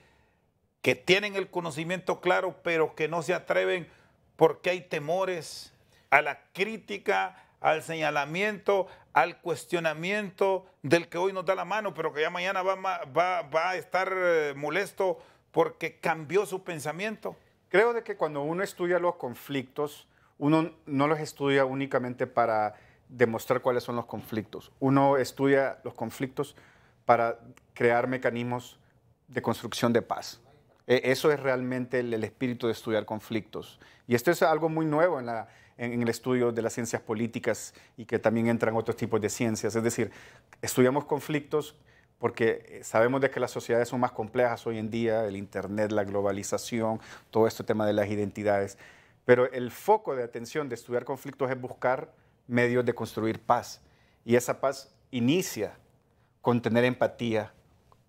que tienen el conocimiento claro, pero que no se atreven porque hay temores a la crítica, al señalamiento, al cuestionamiento del que hoy nos da la mano, pero que ya mañana va, a estar eh, molesto porque cambió su pensamiento. Creo de que cuando uno estudia los conflictos, uno no los estudia únicamente para demostrar cuáles son los conflictos. Uno estudia los conflictos para crear mecanismos de construcción de paz. E, eso es realmente el, espíritu de estudiar conflictos. Y esto es algo muy nuevo en, el estudio de las ciencias políticas y que también entran otros tipos de ciencias. Es decir, estudiamos conflictos porque eh, sabemos de que las sociedades son más complejas hoy en día, el Internet, la globalización, todo este tema de las identidades. Pero el foco de atención de estudiar conflictos es buscar medios de construir paz. Y esa paz inicia con tener empatía,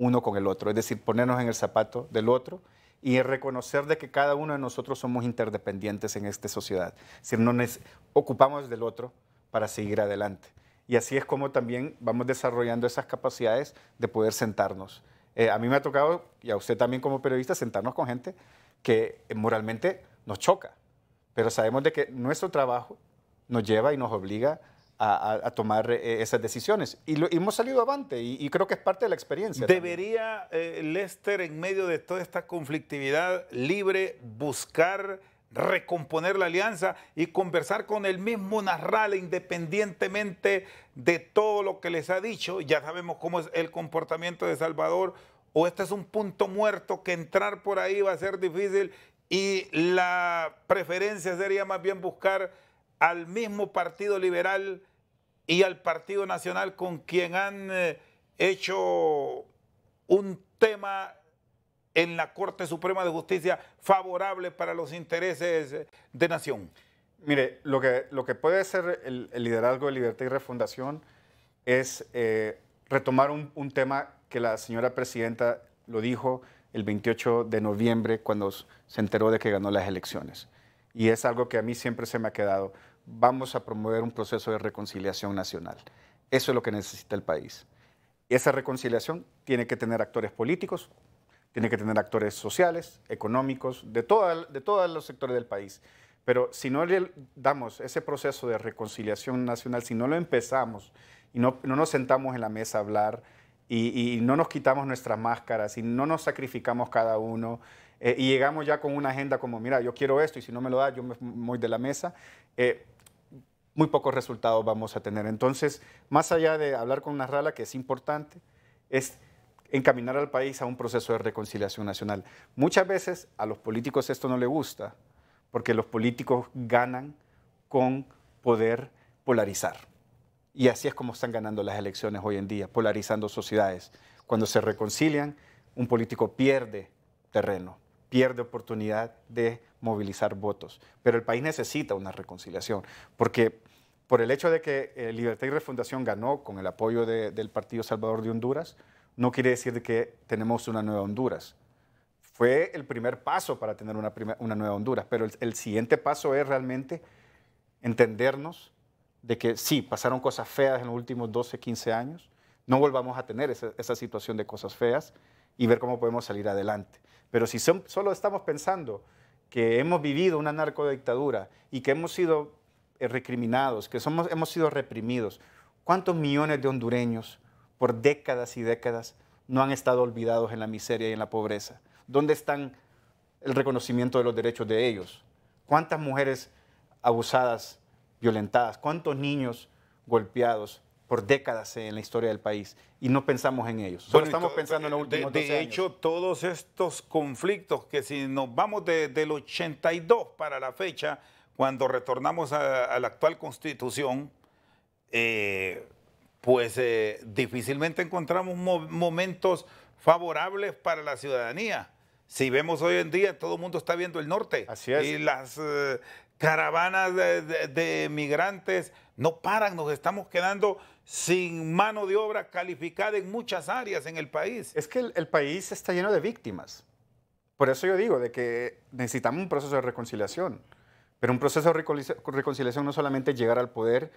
uno con el otro, es decir, ponernos en el zapato del otro y reconocer de que cada uno de nosotros somos interdependientes en esta sociedad, es decir, no nos ocupamos del otro para seguir adelante. Y así es como también vamos desarrollando esas capacidades de poder sentarnos. Eh, a mí me ha tocado, y a usted también como periodista, sentarnos con gente que eh, moralmente nos choca, pero sabemos de que nuestro trabajo nos lleva y nos obliga a, tomar eh, esas decisiones. Y, hemos salido avante y, creo que es parte de la experiencia. ¿Debería eh, Lester, en medio de toda esta conflictividad libre, buscar recomponer la alianza y conversar con el mismo Narral independientemente de todo lo que les ha dicho? Ya sabemos cómo es el comportamiento de Salvador. ¿O este es un punto muerto que entrar por ahí va a ser difícil y la preferencia sería más bien buscar al mismo Partido Liberal y al Partido Nacional con quien han eh, hecho un tema en la Corte Suprema de Justicia favorable para los intereses de nación? Mire, lo que, lo que puede ser el, liderazgo de Libertad y Refundación es eh, retomar un, un, tema que la señora presidenta lo dijo el 28 de noviembre cuando se enteró de que ganó las elecciones. Y es algo que a mí siempre se me ha quedado vamos a promover un proceso de reconciliación nacional. Eso es lo que necesita el país. Esa reconciliación tiene que tener actores políticos, tiene que tener actores sociales, económicos, de, toda, de todos los sectores del país. Pero si no le damos ese proceso de reconciliación nacional, si no lo empezamos y no, no nos sentamos en la mesa a hablar y, no nos quitamos nuestras máscaras y no nos sacrificamos cada uno eh, y llegamos ya con una agenda como, mira, yo quiero esto y si no me lo da, yo me voy de la mesa, eh, muy pocos resultados vamos a tener. Entonces, más allá de hablar con una rala que es importante, es encaminar al país a un proceso de reconciliación nacional. Muchas veces a los políticos esto no le gusta, porque los políticos ganan con poder polarizar. Y así es como están ganando las elecciones hoy en día, polarizando sociedades. Cuando se reconcilian, un político pierde terreno, pierde oportunidad de movilizar votos. Pero el país necesita una reconciliación, porque por el hecho de que eh, Libertad y Refundación ganó con el apoyo del Partido Salvador de Honduras, no quiere decir que tenemos una nueva Honduras. Fue el primer paso para tener una, una nueva Honduras, pero el, siguiente paso es realmente entendernos de que sí, pasaron cosas feas en los últimos 12, 15 años, no volvamos a tener esa, situación de cosas feas y ver cómo podemos salir adelante. Pero si solo estamos pensando que hemos vivido una narcodictadura y que hemos sido eh, recriminados, que somos, hemos sido reprimidos, ¿cuántos millones de hondureños por décadas y décadas no han estado olvidados en la miseria y en la pobreza? ¿Dónde están el reconocimiento de los derechos de ellos? ¿Cuántas mujeres abusadas, violentadas? ¿Cuántos niños golpeados? por décadas en la historia del país y no pensamos en ellos. Solo estamos pensando en los eh, últimos De, años. de hecho, todos estos conflictos que si nos vamos del 82 para la fecha, cuando retornamos a, la actual constitución, eh, pues eh, difícilmente encontramos momentos favorables para la ciudadanía. Si vemos hoy en día, todo el mundo está viendo el norte. Así es. Y las caravanas de migrantes no paran, nos estamos quedando sin mano de obra calificada en muchas áreas en el país. Es que el, país está lleno de víctimas. Por eso yo digo de que necesitamos un proceso de reconciliación. Pero un proceso de reconciliación no solamente llegar al poder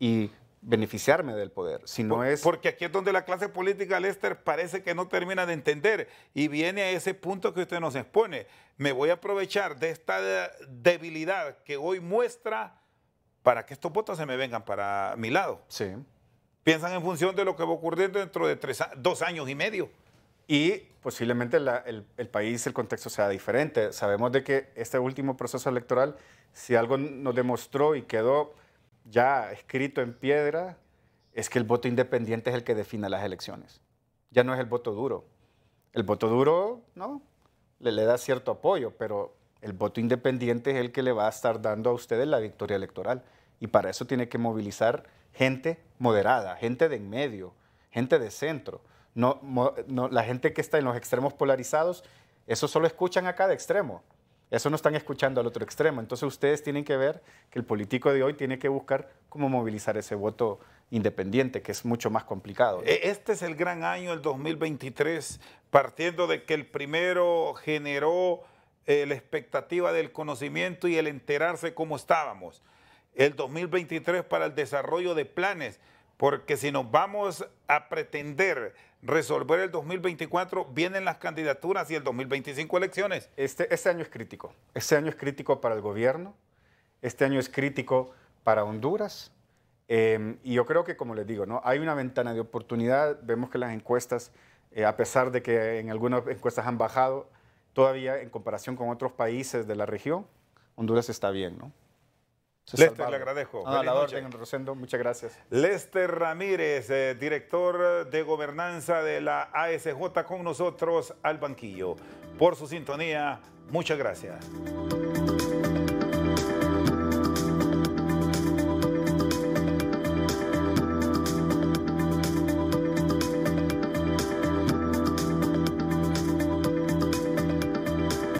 y beneficiarme del poder, sino es... Porque aquí es donde la clase política, Lester, parece que no termina de entender y viene a ese punto que usted nos expone. Me voy a aprovechar de esta debilidad que hoy muestra para que estos votos se me vengan para mi lado. Sí piensan en función de lo que va a ocurrir dentro de dos años y medio. Y posiblemente el, país, el contexto sea diferente. Sabemos de que este último proceso electoral, si algo nos demostró y quedó ya escrito en piedra, es que el voto independiente es el que define las elecciones. Ya no es el voto duro. El voto duro, ¿no? le da cierto apoyo, pero el voto independiente es el que le va a estar dando a ustedes la victoria electoral. Y para eso tiene que movilizar gente moderada, gente de en medio, gente de centro. No, no, la gente que está en los extremos polarizados, eso solo escuchan a cada extremo. Eso no están escuchando al otro extremo. Entonces ustedes tienen que ver que el político de hoy tiene que buscar cómo movilizar ese voto independiente, que es mucho más complicado. E, este es el gran año, el 2023, partiendo de que el primero generó eh, la expectativa del conocimiento y el enterarse cómo estábamos el 2023 para el desarrollo de planes, porque si nos vamos a pretender resolver el 2024, vienen las candidaturas y el 2025 elecciones. Este, este año es crítico, este año es crítico para el gobierno, este año es crítico para Honduras. Em, y yo creo que, como les digo, ¿no? hay una ventana de oportunidad. Vemos que las encuestas, eh, a pesar de que en algunas encuestas han bajado, todavía en comparación con otros países de la región, Honduras está bien. ¿no? Lester, le ah, muchas gracias. Lester Ramírez, eh, director de gobernanza de la ASJ, con nosotros al banquillo. Por su sintonía, muchas gracias.